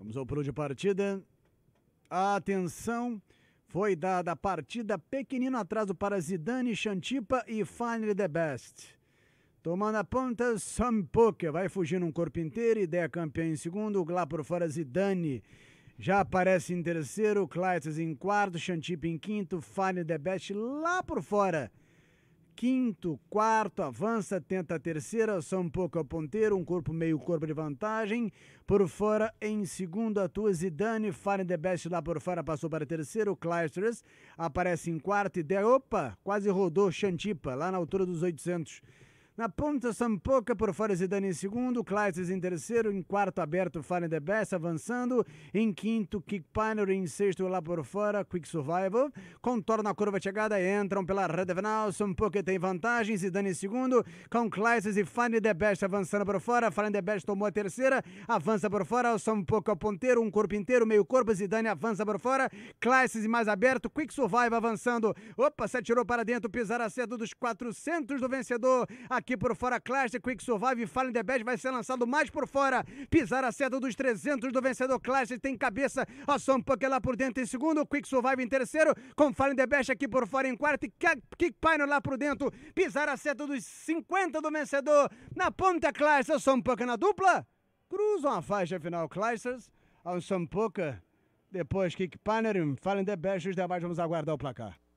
Vamos ao pulo de partida. Atenção, foi dada a partida pequenino atraso para Zidane, Chantipa e Finally the Best. Tomando a ponta, Poker vai fugindo um corpo inteiro, ideia campeã em segundo, lá por fora Zidane. Já aparece em terceiro, Clytes em quarto, Chantipa em quinto, Finally the Best lá por fora quinto, quarto, avança, tenta a terceira, só um pouco a ponteiro, um corpo meio corpo de vantagem. Por fora, em segundo, atua Zidane, Fire the Best lá por fora, passou para terceiro, Clijsters aparece em quarto e, der, opa, quase rodou Xantipa, lá na altura dos 800. Na ponta, Sampoca por fora Zidane em segundo, Classes em terceiro, em quarto aberto Fallen the Best avançando, em quinto Kick Pioneer, em sexto lá por fora Quick Survival, contorna a curva de chegada, entram pela reta final, Sampoca tem vantagem, Zidane em segundo, com Classes e Fallen the Best avançando por fora, Fallen the Best tomou a terceira, avança por fora, o Sampoca ponteiro, um corpo inteiro, meio corpo, Zidane avança por fora, Classes mais aberto, Quick Survival avançando, opa, se atirou para dentro, pisar a cedo dos 400 do vencedor, aqui aqui por fora, Clash, Quick Survive, Fallen the Bad vai ser lançado mais por fora. Pisar a seda dos 300 do vencedor Clash, tem cabeça. A Punk lá por dentro em segundo, Quick Survive em terceiro, com Fallen the Best aqui por fora em quarto e Kick Pine lá por dentro. Pisar a seda dos 50 do vencedor. Na ponta, Clash, a Punk na dupla. Cruzam a faixa final, Clashers. A Punk depois Kick Piner, Fallen the Best, os demais vamos aguardar o placar.